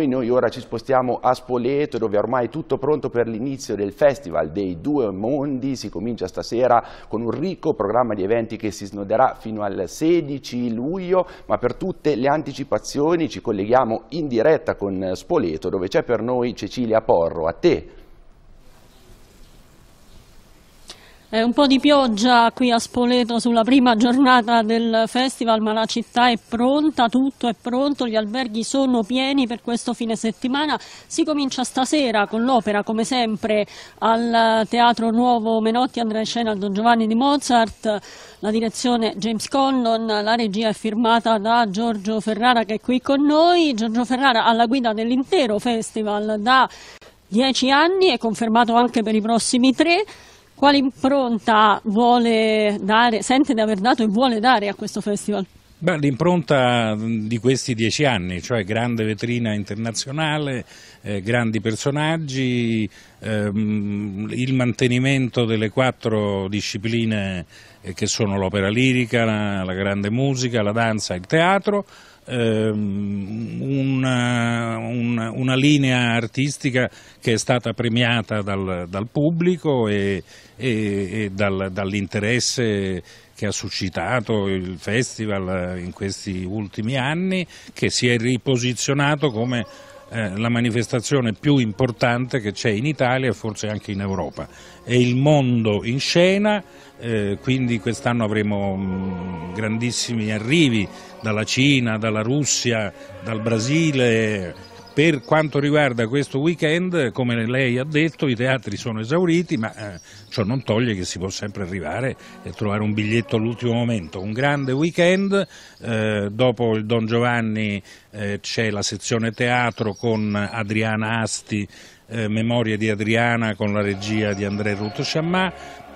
Noi ora ci spostiamo a Spoleto dove ormai è tutto pronto per l'inizio del Festival dei Due Mondi, si comincia stasera con un ricco programma di eventi che si snoderà fino al 16 luglio, ma per tutte le anticipazioni ci colleghiamo in diretta con Spoleto dove c'è per noi Cecilia Porro, a te. È eh, un po' di pioggia qui a Spoleto sulla prima giornata del festival, ma la città è pronta, tutto è pronto, gli alberghi sono pieni per questo fine settimana. Si comincia stasera con l'opera, come sempre, al Teatro Nuovo Menotti, andrà in scena Don Giovanni di Mozart, la direzione James Condon, la regia è firmata da Giorgio Ferrara che è qui con noi. Giorgio Ferrara alla guida dell'intero festival da dieci anni, è confermato anche per i prossimi tre quale impronta vuole dare, sente di aver dato e vuole dare a questo festival? Beh, l'impronta di questi dieci anni, cioè grande vetrina internazionale, eh, grandi personaggi, ehm, il mantenimento delle quattro discipline eh, che sono l'opera lirica, la, la, grande musica, la danza e il teatro, ehm, una una, linea artistica che è stata premiata dal, dal pubblico e, e, e dal, dall'interesse che ha suscitato il festival in questi ultimi anni, che si è riposizionato come eh, la manifestazione più importante che c'è in Italia e forse anche in Europa. È il mondo in scena, eh, quindi quest'anno avremo mm, grandissimi arrivi dalla Cina, dalla Russia, dal Brasile per quanto riguarda questo weekend, come lei ha detto, i teatri sono esauriti, ma eh, ciò non toglie che si può sempre arrivare e trovare un biglietto all'ultimo momento. Un grande weekend, eh, dopo il Don Giovanni eh, c'è la sezione teatro con Adriana Asti, eh, Memoria di Adriana con la regia di André Ruth Sciammà,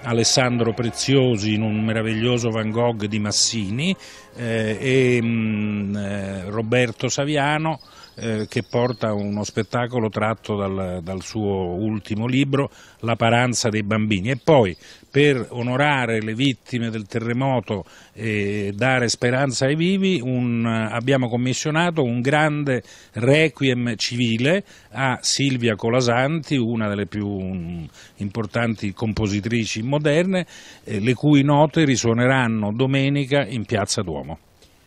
Alessandro Preziosi in un meraviglioso Van Gogh di Massini eh, e mh, mm, eh, Roberto Saviano eh, che porta uno spettacolo tratto dal, dal suo ultimo libro, La paranza dei bambini. E poi per onorare le vittime del terremoto e dare speranza ai vivi un, abbiamo commissionato un grande requiem civile a Silvia Colasanti, una delle più mm, importanti compositrici moderne, eh, le cui note risuoneranno domenica in Piazza Duomo.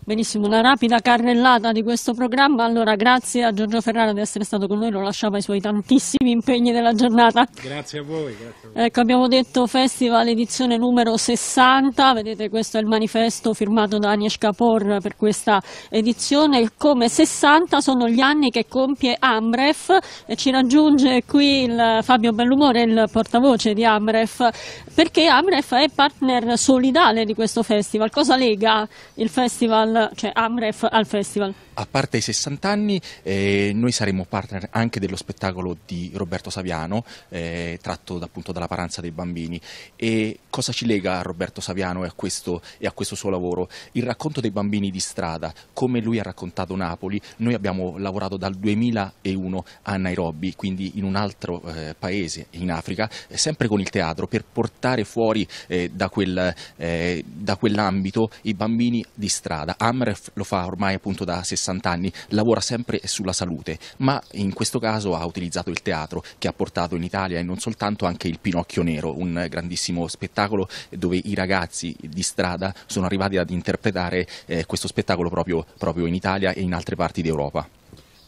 Benissimo, una rapida carrellata di questo programma. Allora, grazie a Giorgio Ferrara di essere stato con noi, lo lasciava ai suoi tantissimi impegni della giornata. Grazie a voi. Grazie a voi. Ecco, abbiamo detto Festival edizione numero 60, vedete questo è il manifesto firmato da Agnes Kapoor per questa edizione. Come 60 sono gli anni che compie Amref e ci raggiunge qui il Fabio Bellumore, il portavoce di Amref, perché Amref è partner solidale di questo festival. Cosa lega il festival cioè Amref al festival a parte i 60 anni, eh, noi saremo partner anche dello spettacolo di Roberto Saviano, eh, tratto appunto dalla paranza dei bambini. E cosa ci lega a Roberto Saviano e a, questo, e a questo suo lavoro? Il racconto dei bambini di strada, come lui ha raccontato Napoli. Noi abbiamo lavorato dal 2001 a Nairobi, quindi in un altro eh, paese in Africa, eh, sempre con il teatro, per portare fuori eh, da, quel, eh, da quell'ambito i bambini di strada. Amref lo fa ormai appunto da 60 60 anni, lavora sempre sulla salute, ma in questo caso ha utilizzato il teatro che ha portato in Italia e non soltanto anche il Pinocchio Nero, un grandissimo spettacolo dove i ragazzi di strada sono arrivati ad interpretare eh, questo spettacolo proprio, proprio in Italia e in altre parti d'Europa.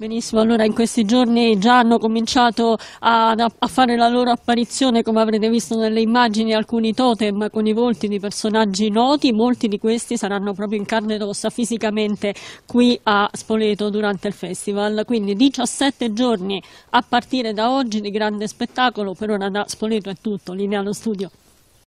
Benissimo, allora in questi giorni già hanno cominciato a, a, fare la loro apparizione, come avrete visto nelle immagini, alcuni totem con i volti di personaggi noti, molti di questi saranno proprio in carne ed ossa fisicamente qui a Spoleto durante il festival, quindi 17 giorni a partire da oggi di grande spettacolo, per ora da Spoleto è tutto, linea allo studio.